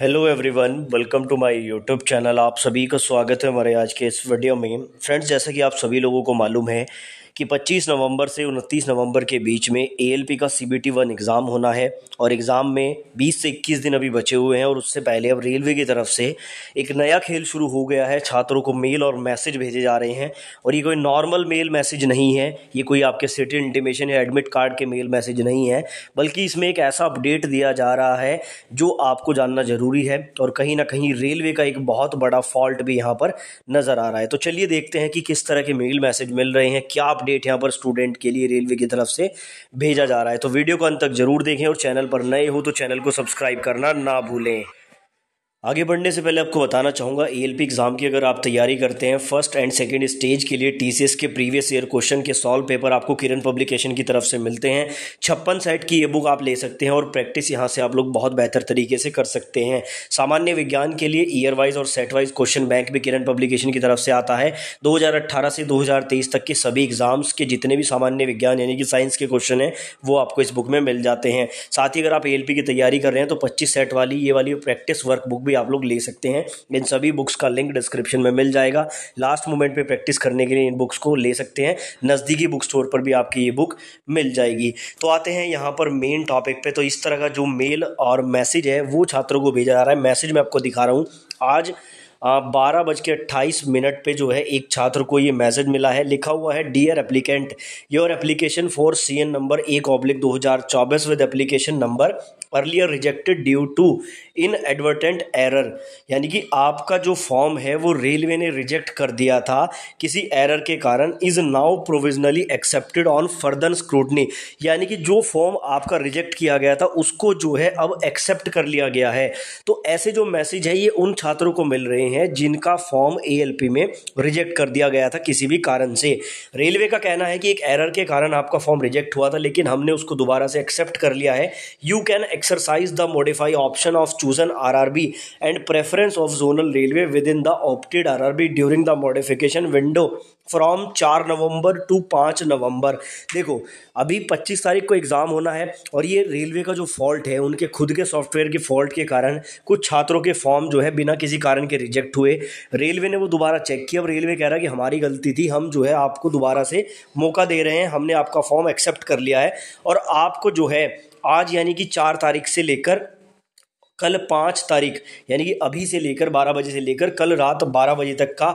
hello everyone welcome to my YouTube channel आप सभी का स्वागत है हमारे आज के इस वीडियो में फ्रेंड्स जैसा कि आप सभी लोगों को मालूम है कि 25 नवंबर से 29 नवंबर के बीच में ए का C B T one exam होना है और एग्ज़ाम में 20 से 21 दिन अभी बचे हुए हैं और उससे पहले अब रेलवे की तरफ से एक नया खेल शुरू हो गया है छात्रों को मेल और मैसेज भेजे जा रहे हैं और ये कोई नॉर्मल मेल मैसेज नहीं है ये कोई आपके सिटी इंटीमेशन या एडमिट कार्ड के मेल मैसेज नहीं है बल्कि इसमें एक ऐसा अपडेट दिया जा रहा है जो आपको जानना ज़रूरी है और कहीं ना कहीं रेलवे का एक बहुत बड़ा फॉल्ट भी यहाँ पर नज़र आ रहा है तो चलिए देखते हैं कि किस तरह के मेल मैसेज मिल रहे हैं क्या अपडेट यहाँ पर स्टूडेंट के लिए रेलवे की तरफ से भेजा जा रहा है तो वीडियो को अंत तक जरूर देखें और चैनल पर नए हो तो चैनल को सब्सक्राइब करना ना भूलें आगे बढ़ने से पहले आपको बताना चाहूँगा ए एग्ज़ाम की अगर आप तैयारी करते हैं फर्स्ट एंड सेकेंड स्टेज के लिए टी के प्रीवियस ईयर क्वेश्चन के सॉल्व पेपर आपको किरण पब्लिकेशन की तरफ से मिलते हैं छप्पन सेट की ये बुक आप ले सकते हैं और प्रैक्टिस यहाँ से आप लोग बहुत बेहतर तरीके से कर सकते हैं सामान्य विज्ञान के लिए ईयर वाइज और सेट वाइज क्वेश्चन बैंक भी किरण पब्लिकेशन की तरफ से आता है दो से दो तक के सभी एग्ज़ाम्स के जितने भी सामान्य विज्ञान यानी कि साइंस के क्वेश्चन हैं वो आपको इस बुक में मिल जाते हैं साथ ही अगर आप ए की तैयारी कर रहे हैं तो पच्चीस सेट वाली ये वाली प्रैक्टिस वर्क बुक भी आप लोग ले सकते हैं इन सभी बुक्स का लिंक डिस्क्रिप्शन में मिल जाएगा लास्ट मोमेंट पे प्रैक्टिस करने के लिए इन बुक्स को ले सकते हैं नज़दीकी बुक स्टोर पर भी आपकी ये बुक मिल जाएगी तो आते हैं यहाँ पर मेन टॉपिक पे तो इस तरह का जो मेल और मैसेज है वो छात्रों को भेजा जा रहा है मैसेज मैं आपको दिखा रहा हूँ आज बारह बज के अट्ठाईस मिनट पर जो है एक छात्र को ये मैसेज मिला है लिखा हुआ है dear applicant your application for C N number एक ऑब्लिक दो हज़ार चौबीस with application number earlier rejected due to inadvertent error यानी कि आपका जो फॉर्म है वो रेलवे ने रिजेक्ट कर दिया था किसी एरर के कारण is now provisionally accepted on further scrutiny यानी कि जो फॉर्म आपका रिजेक्ट किया गया था उसको जो है अब एक्सेप्ट कर लिया गया है तो ऐसे जो मैसेज है ये उन छात्रों को मिल रहे हैं हैं जिनका फॉर्म ए में रिजेक्ट कर दिया गया था किसी भी कारण से रेलवे का कहना है कि एक एरर के कारण आपका फॉर्म रिजेक्ट हुआ था लेकिन हमने उसको दोबारा से एक्सेप्ट कर लिया है you can exercise the modify option of chosen RRB and preference of zonal railway within the opted RRB during the modification window from चार नवंबर टू पाँच नवंबर देखो अभी पच्चीस तारीख को एग्ज़ाम होना है और ये रेलवे का जो फॉल्ट है उनके खुद के सॉफ्टवेयर के फॉल्ट के कारण कुछ छात्रों के फॉर्म जो है बिना किसी कारण के रिजेक्ट रिजेक्ट हुए रेलवे ने वो दोबारा चेक किया अब रेलवे कह रहा है कि हमारी गलती थी हम जो है आपको दोबारा से मौका दे रहे हैं हमने आपका फॉर्म एक्सेप्ट कर लिया है और आपको जो है आज यानी कि चार तारीख से लेकर कल पाँच तारीख यानी कि अभी से लेकर बारह बजे से लेकर कल रात बारह बजे तक का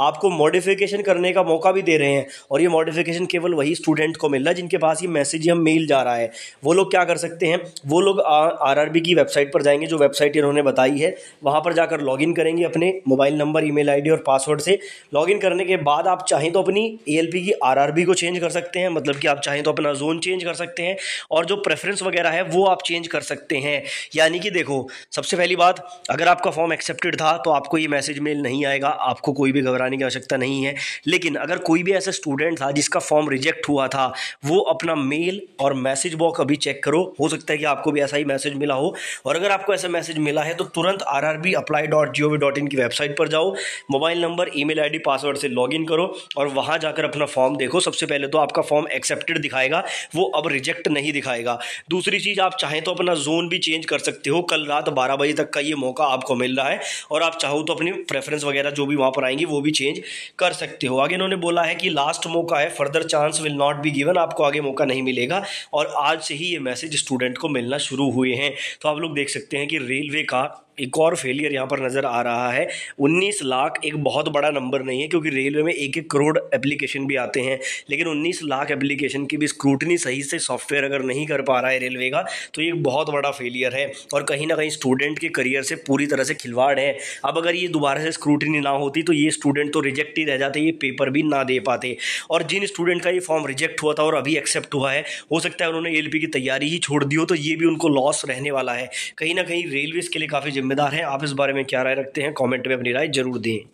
आपको मॉडिफिकेशन करने का मौका भी दे रहे हैं और ये मॉडिफिकेशन केवल वही स्टूडेंट को मिल रहा है जिनके पास ये मैसेज या मेल जा रहा है वो लोग क्या कर सकते हैं वो लोग आर आर की वेबसाइट पर जाएंगे जो वेबसाइट इन्होंने बताई है वहाँ पर जाकर लॉगिन करेंगे अपने मोबाइल नंबर आई डी और पासवर्ड से लॉगिन करने के बाद आप चाहें तो अपनी पी की बी को चेंज कर सकते हैं मतलब कि आप चाहें तो अपना जोन चेंज कर सकते हैं और जो प्रेफरेंस वगैरह है वो आप चेंज कर सकते हैं यानी कि देखो सबसे पहली बात अगर आपका फॉर्म एक्सेप्टेड था तो आपको ये मैसेज मेल नहीं आएगा आपको कोई भी घबराने की आवश्यकता नहीं है लेकिन अगर कोई भी ऐसा स्टूडेंट था जिसका फॉर्म रिजेक्ट हुआ था वो अपना मेल और मैसेज बॉक्स अभी चेक करो हो सकता है कि आपको भी ऐसा ही मैसेज मिला हो और अगर आपको ऐसा मैसेज मिला है तो तुरंत R apply dot G O V dot की वेबसाइट पर जाओ mobile number email I D password से लॉग इन करो और वहाँ जाकर अपना फॉर्म देखो सबसे पहले तो आपका फॉर्म एक्सेप्टेड दिखाएगा वो अब रिजेक्ट नहीं दिखाएगा दूसरी चीज़ आप चाहें तो अपना जोन भी चेंज कर सकते हो कल रात रात बारह बजे तक का ये मौका आपको मिल रहा है और आप चाहो तो अपनी प्रेफरेंस वगैरह जो भी वहाँ पर आएंगी वो भी चेंज कर सकते हो आगे इन्होंने बोला है कि लास्ट मौका है further chance will not be given आपको आगे मौका नहीं मिलेगा और आज से ही ये मैसेज स्टूडेंट को मिलना शुरू हुए हैं तो आप लोग देख सकते हैं कि रेलवे का एक और फेलियर यहाँ पर नज़र आ रहा है 19 लाख एक बहुत बड़ा नंबर नहीं है क्योंकि रेलवे में एक एक करोड़ एप्लीकेशन भी आते हैं लेकिन 19 लाख एप्लीकेशन की भी स्क्रूटनी सही से सॉफ्टवेयर अगर नहीं कर पा रहा है रेलवे का तो ये एक बहुत बड़ा फेलियर है और कहीं ना कहीं स्टूडेंट के करियर से पूरी तरह से खिलवाड़ है अब अगर ये दोबारा से स्क्रूटनी ना होती तो ये स्टूडेंट तो रिजेक्ट ही रह जाते ये पेपर भी ना दे पाते और जिन स्टूडेंट का ये फॉर्म रिजेक्ट हुआ था और अभी एक्सेप्ट हुआ है हो सकता है उन्होंने एल की तैयारी ही छोड़ दी हो तो ये भी उनको लॉस रहने वाला है कहीं ना कहीं रेलवेज़ के लिए काफ़ी जिम्मेदार हैं आप इस बारे में क्या राय रखते हैं कमेंट में अपनी राय जरूर दें